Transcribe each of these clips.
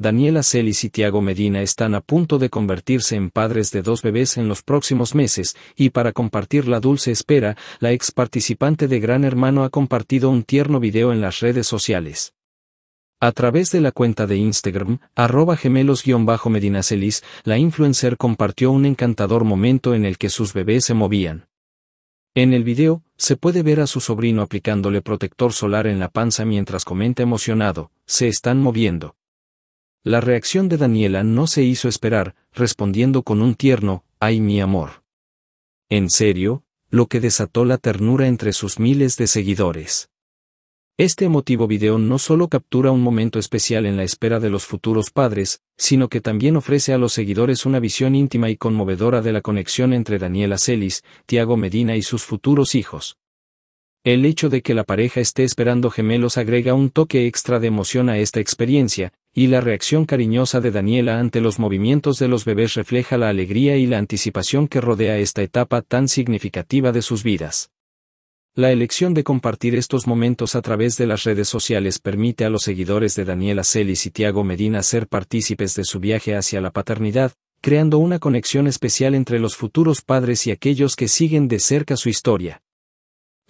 Daniela Celis y Tiago Medina están a punto de convertirse en padres de dos bebés en los próximos meses, y para compartir la dulce espera, la ex participante de Gran Hermano ha compartido un tierno video en las redes sociales. A través de la cuenta de Instagram, arroba gemelos-medinacelis, la influencer compartió un encantador momento en el que sus bebés se movían. En el video, se puede ver a su sobrino aplicándole protector solar en la panza mientras comenta emocionado, se están moviendo. La reacción de Daniela no se hizo esperar, respondiendo con un tierno, ¡ay mi amor! En serio, lo que desató la ternura entre sus miles de seguidores. Este emotivo video no solo captura un momento especial en la espera de los futuros padres, sino que también ofrece a los seguidores una visión íntima y conmovedora de la conexión entre Daniela Celis, Tiago Medina y sus futuros hijos. El hecho de que la pareja esté esperando gemelos agrega un toque extra de emoción a esta experiencia, y la reacción cariñosa de Daniela ante los movimientos de los bebés refleja la alegría y la anticipación que rodea esta etapa tan significativa de sus vidas. La elección de compartir estos momentos a través de las redes sociales permite a los seguidores de Daniela Celis y Tiago Medina ser partícipes de su viaje hacia la paternidad, creando una conexión especial entre los futuros padres y aquellos que siguen de cerca su historia.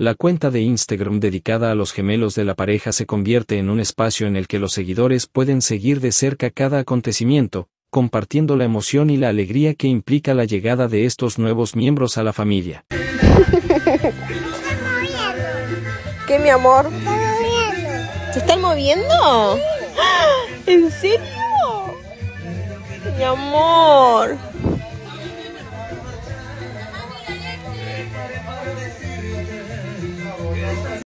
La cuenta de Instagram dedicada a los gemelos de la pareja se convierte en un espacio en el que los seguidores pueden seguir de cerca cada acontecimiento, compartiendo la emoción y la alegría que implica la llegada de estos nuevos miembros a la familia. ¿Qué, mi amor? ¿Se están moviendo? ¿En serio? Mi amor.